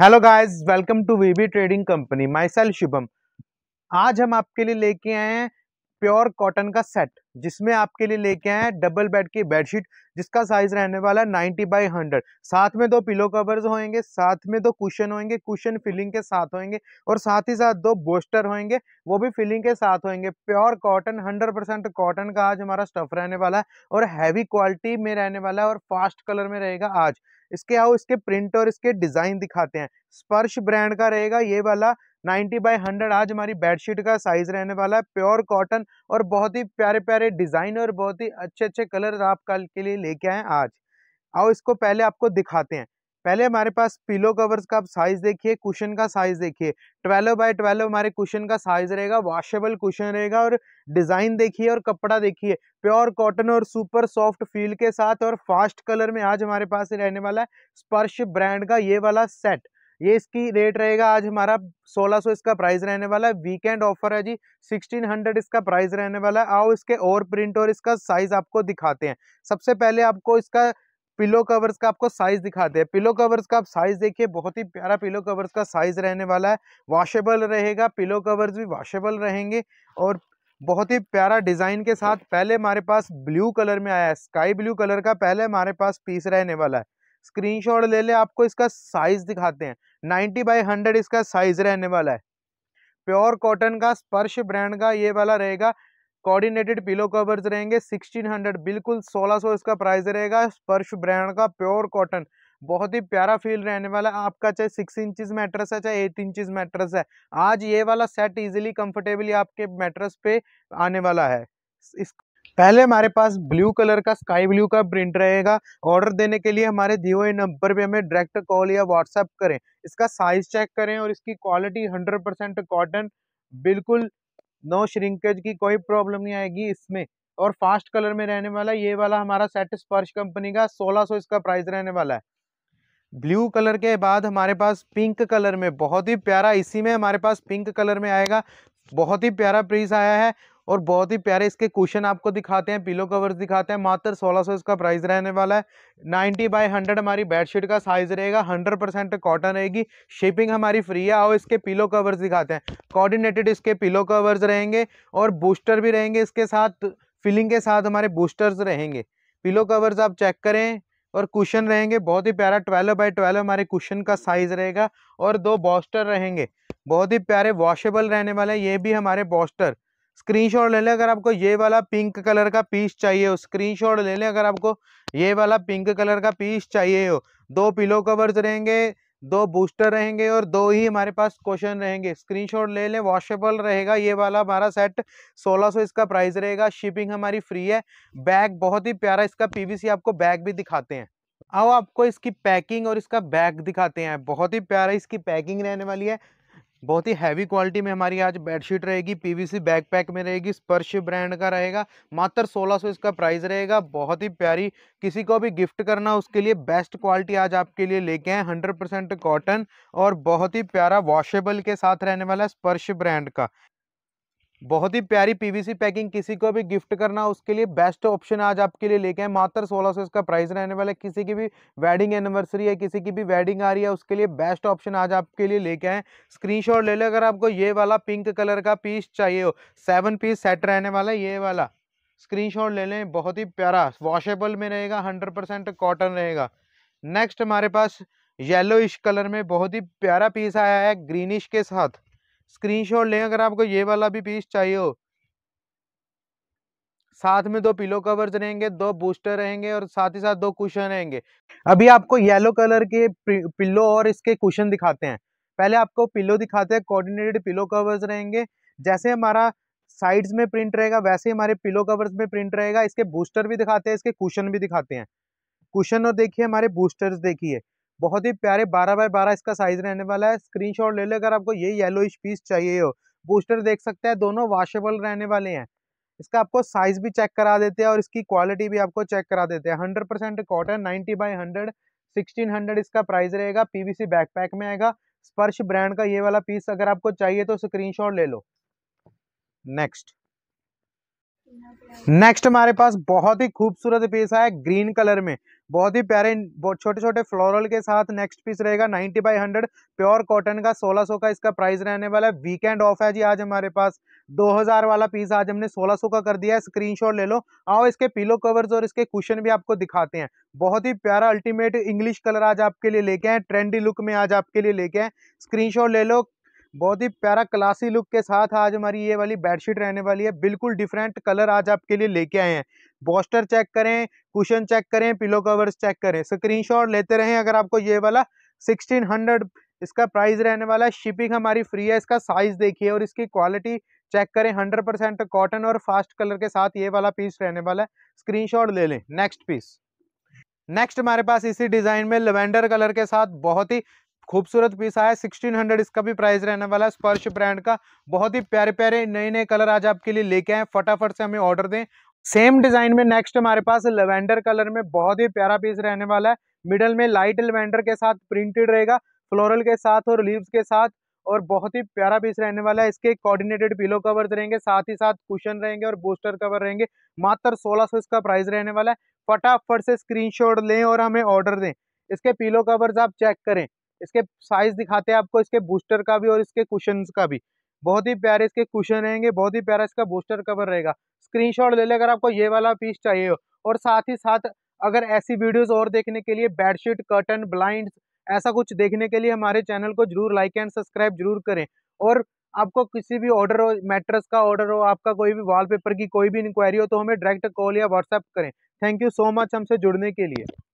hello guys welcome to VB trading company myself Shubham आज हम आपके लिए लेके आए हैं प्योर कॉटन का सेट जिसमें आपके लिए लेके आए हैं डबल बेड की बेडशीट जिसका साइज रहने वाला है 90 बाई 100 साथ में दो पिलो कवर्स होंगे साथ में दो कुशन होंगे कुशन फिलिंग के साथ होंगे और साथ ही साथ दो बोस्टर होंगे वो भी फिलिंग के साथ होंगे प्योर कॉटन 100 परसेंट कॉटन का आज हमारा स्टफ रहने वाला है और हैवी क्वालिटी में रहने वाला है और फास्ट कलर में रहेगा आज इसके आओ इसके प्रिंट और इसके डिज़ाइन दिखाते हैं स्पर्श ब्रांड का रहेगा ये वाला 90 बाय 100 आज हमारी बेडशीट का साइज़ रहने वाला है प्योर कॉटन और बहुत ही प्यारे प्यारे डिज़ाइन और बहुत ही अच्छे अच्छे कलर आप कल के लिए लेके आए आज आओ इसको पहले आपको दिखाते हैं पहले हमारे पास पिलो कवर्स का साइज देखिए कुशन का साइज देखिए ट्वेल्व बाय ट्वेल्व हमारे कुशन का साइज रहेगा वॉशेबल कुशन रहेगा और डिजाइन देखिए और कपड़ा देखिए प्योर कॉटन और सुपर सॉफ्ट फील के साथ और फास्ट कलर में आज हमारे पास रहने वाला है स्पर्श ब्रांड का ये वाला सेट ये इसकी रेट रहेगा आज हमारा 1600 इसका प्राइस रहने वाला है वीकेंड ऑफर है जी 1600 इसका प्राइस रहने वाला है आओ इसके और प्रिंट और इसका साइज आपको दिखाते हैं सबसे पहले आपको इसका पिलो कवर्स का आपको साइज दिखाते हैं पिलो कवर्स का आप साइज देखिए बहुत ही प्यारा पिलो कवर्स का साइज रहने वाला है वॉशेबल रहेगा पिलो कवर्स भी वॉशेबल रहेंगे और बहुत ही प्यारा डिज़ाइन के साथ पहले हमारे पास ब्लू कलर में आया है स्काई ब्लू कलर का पहले हमारे पास पीस रहने वाला है स्क्रीनशॉट ले ले आपको इसका साइज दिखाते हैं नाइन्टी बाई हंड्रेड इसका साइज रहने वाला है प्योर कॉटन का स्पर्श ब्रांड का ये वाला रहेगा कोऑर्डिनेटेड पिलो कवर्स रहेंगे 1600 बिल्कुल 1600 इसका प्राइस रहेगा स्पर्श ब्रांड का प्योर कॉटन बहुत ही प्यारा फील रहने वाला है आपका चाहे सिक्स इंचज मैट्रेस है चाहे एट इंचज मैट्रेस है आज ये वाला सेट इजीली कंफर्टेबली आपके मैट्रेस पे आने वाला है इस पहले हमारे पास ब्लू कलर का स्काई ब्लू का प्रिंट रहेगा ऑर्डर देने के लिए हमारे दिए हुए नंबर पे हमें डायरेक्ट कॉल या व्हाट्सएप करें इसका साइज चेक करें और इसकी क्वालिटी हंड्रेड कॉटन बिल्कुल नो श्रिंकेज की कोई प्रॉब्लम नहीं आएगी इसमें और फास्ट कलर में रहने वाला ये वाला हमारा सेट स्पर्श कंपनी का 1600 इसका प्राइस रहने वाला है ब्लू कलर के बाद हमारे पास पिंक कलर में बहुत ही प्यारा इसी में हमारे पास पिंक कलर में आएगा बहुत ही प्यारा प्रीस आया है और बहुत ही प्यारे इसके क्वेश्चन आपको दिखाते हैं पिलो कवर्स दिखाते हैं मात्र सोलह सौ इसका प्राइस रहने वाला है नाइन्टी बाई हंड्रेड हमारी बेडशीट का साइज रहेगा हंड्रेड परसेंट कॉटन रहेगी शिपिंग हमारी फ्री है और इसके पिलो कवर्स दिखाते हैं कोऑर्डिनेटेड इसके पिलो कवर्स रहेंगे और बूस्टर भी रहेंगे इसके साथ फिलिंग के साथ हमारे बूस्टर्स रहेंगे पिलो कवर्स आप चेक करें और क्वेश्चन रहेंगे बहुत ही प्यारा ट्वेल्व बाई ट्वेल्व हमारे क्वेश्चन का साइज़ रहेगा और दो बॉस्टर रहेंगे बहुत ही प्यारे वॉशेबल रहने वाले ये भी हमारे बॉस्टर स्क्रीनशॉट ले लें अगर आपको ये वाला पिंक कलर का पीस चाहिए हो स्क्रीनशॉट ले लें अगर आपको ये वाला पिंक कलर का पीस चाहिए हो दो पिलो कवर्स रहेंगे दो बूस्टर रहेंगे और दो ही हमारे पास क्वेश्चन रहेंगे स्क्रीनशॉट ले लें वॉशेबल रहेगा ये वाला हमारा सेट 1600 सो इसका प्राइस रहेगा शिपिंग हमारी फ्री है बैग बहुत ही प्यारा इसका पीवीसी आपको बैग भी दिखाते हैं आओ आपको इसकी पैकिंग और इसका बैग दिखाते हैं बहुत ही प्यारा इसकी पैकिंग रहने वाली है बहुत ही हैवी क्वालिटी में हमारी आज बेडशीट रहेगी पीवीसी बैकपैक में रहेगी स्पर्श ब्रांड का रहेगा मात्र 1600 इसका प्राइस रहेगा बहुत ही प्यारी किसी को भी गिफ्ट करना उसके लिए बेस्ट क्वालिटी आज आपके लिए लेके आए 100% कॉटन और बहुत ही प्यारा वॉशेबल के साथ रहने वाला स्पर्श ब्रांड का बहुत ही प्यारी पीवीसी पैकिंग किसी को भी गिफ्ट करना उसके लिए बेस्ट ऑप्शन आज आपके लिए लेके आए मात्र सोलह सौ इसका प्राइस रहने वाला है किसी की भी वेडिंग एनिवर्सरी है किसी की भी वेडिंग आ रही है उसके लिए बेस्ट ऑप्शन आज आपके लिए लेके आए स्क्रीनशॉट ले लें अगर आपको ये वाला पिंक कलर का पीस चाहिए हो सेवन पीस सेट रहने वाला है ये वाला शॉट ले लें बहुत ही प्यारा वॉशेबल में रहेगा हंड्रेड परसेंट कॉटन रहेगा नेक्स्ट हमारे पास येलोइश कलर में बहुत ही प्यारा पीस आया है ग्रीनिश के साथ स्क्रीनशॉट लें अगर आपको ये वाला भी पीस चाहिए हो साथ में दो पिलो कवर्स रहेंगे दो बूस्टर रहेंगे और साथ ही साथ दो कुशन रहेंगे अभी आपको येलो कलर के पिल्लो और इसके कुशन दिखाते हैं पहले आपको पिल्लो दिखाते हैं कोऑर्डिनेटेड पिलो कवर्स रहेंगे जैसे हमारा साइड्स में प्रिंट रहेगा वैसे हमारे पिलो कवर्स में प्रिंट रहेगा इसके बूस्टर भी दिखाते हैं इसके कुशन भी दिखाते हैं कुशन और देखिए हमारे बूस्टर्स देखिए बहुत ही प्यारे बारह बाय बारह इसका साइज रहने वाला है स्क्रीनशॉट ले लो अगर आपको ये येलोइश पीस चाहिए हो बूस्टर देख सकते हैं दोनों वाशेबल रहने वाले हैं इसका आपको साइज भी चेक करा देते हैं और इसकी क्वालिटी भी आपको चेक करा देते हैं hundred percent cotton ninety by hundred sixteen hundred इसका प्राइस रहेगा पीवीसी बैकपैक में आएगा स्पर्श ब्रांड का ये वाला पीस अगर आपको चाहिए तो स्क्रीनशॉट ले लो नेक्स्ट नेक्स्ट हमारे पास बहुत ही खूबसूरत पीस है ग्रीन कलर में बहुत ही प्यारे बहुत छोटे छोटे फ्लोरल के साथ नेक्स्ट पीस रहेगा 90 बाई 100 प्योर कॉटन का 1600 का इसका प्राइस रहने वाला है वीकेंड ऑफ है जी आज हमारे पास 2000 वाला पीस आज हमने 1600 का कर दिया है स्क्रीनशॉट ले लो आओ इसके पिलो कवर्स और इसके कुशन भी आपको दिखाते हैं बहुत ही प्यारा अल्टीमेट इंग्लिश कलर आज आपके लिए लेके आए ट्रेंडी लुक में आज आपके लिए लेके आए स्क्रीन ले लो बहुत ही प्यारा क्लासी लुक के साथ आज हमारी ये वाली बेडशीट रहने वाली है बिल्कुल डिफरेंट कलर आज आपके लिए लेके आए हैं बॉस्टर चेक करें कुशन चेक करें पिलो कवर्स चेक करें स्क्रीनशॉट लेते रहें अगर आपको ये वाला सिक्सटीन हंड्रेड इसका प्राइस रहने वाला है शिपिंग हमारी फ्री है इसका साइज देखिए और इसकी क्वालिटी चेक करें हंड्रेड परसेंट कॉटन और फास्ट कलर के साथ ये वाला पीस रहने वाला है स्क्रीनशॉट ले लें नेक्स्ट पीस नेक्स्ट हमारे पास इसी डिज़ाइन में लेवेंडर कलर के साथ बहुत ही खूबसूरत पीस आया सिक्सटीन हंड्रेड इसका भी प्राइस रहने वाला है स्पर्श ब्रांड का बहुत ही प्यारे प्यारे नए नए कलर आज आपके लिए लेके आए फटाफट से हमें ऑर्डर दें सेम डिजाइन में नेक्स्ट हमारे पास लेवेंडर कलर में बहुत ही प्यारा पीस रहने वाला है मिडल में लाइट लेवेंडर के साथ प्रिंटेड रहेगा फ्लोरल के साथ और लीव्स के साथ और बहुत ही प्यारा पीस रहने वाला है इसके कोऑर्डिनेटेड पिलो कवर्स रहेंगे साथ ही साथ कुशन रहेंगे और बूस्टर कवर रहेंगे मात्र 1600 इसका प्राइस रहने वाला है फटाफट से स्क्रीनशॉट लें और हमें ऑर्डर दें इसके पिलो कवर्स आप चेक करें इसके साइज दिखाते हैं आपको इसके बूस्टर का भी और इसके कुशन का भी बहुत ही प्यारे इसके कुशन रहेंगे बहुत ही प्यारा इसका बूस्टर कवर रहेगा स्क्रीनशॉट ले ले अगर आपको ये वाला पीस चाहिए हो और साथ ही साथ अगर ऐसी वीडियोस और देखने के लिए बेडशीट कर्टन ब्लाइंड ऐसा कुछ देखने के लिए हमारे चैनल को जरूर लाइक एंड सब्सक्राइब जरूर करें और आपको किसी भी ऑर्डर हो मैट्रस का ऑर्डर हो आपका कोई भी वॉलपेपर की कोई भी इंक्वायरी हो तो हमें डायरेक्ट कॉल या व्हाट्सएप करें थैंक यू सो मच हमसे जुड़ने के लिए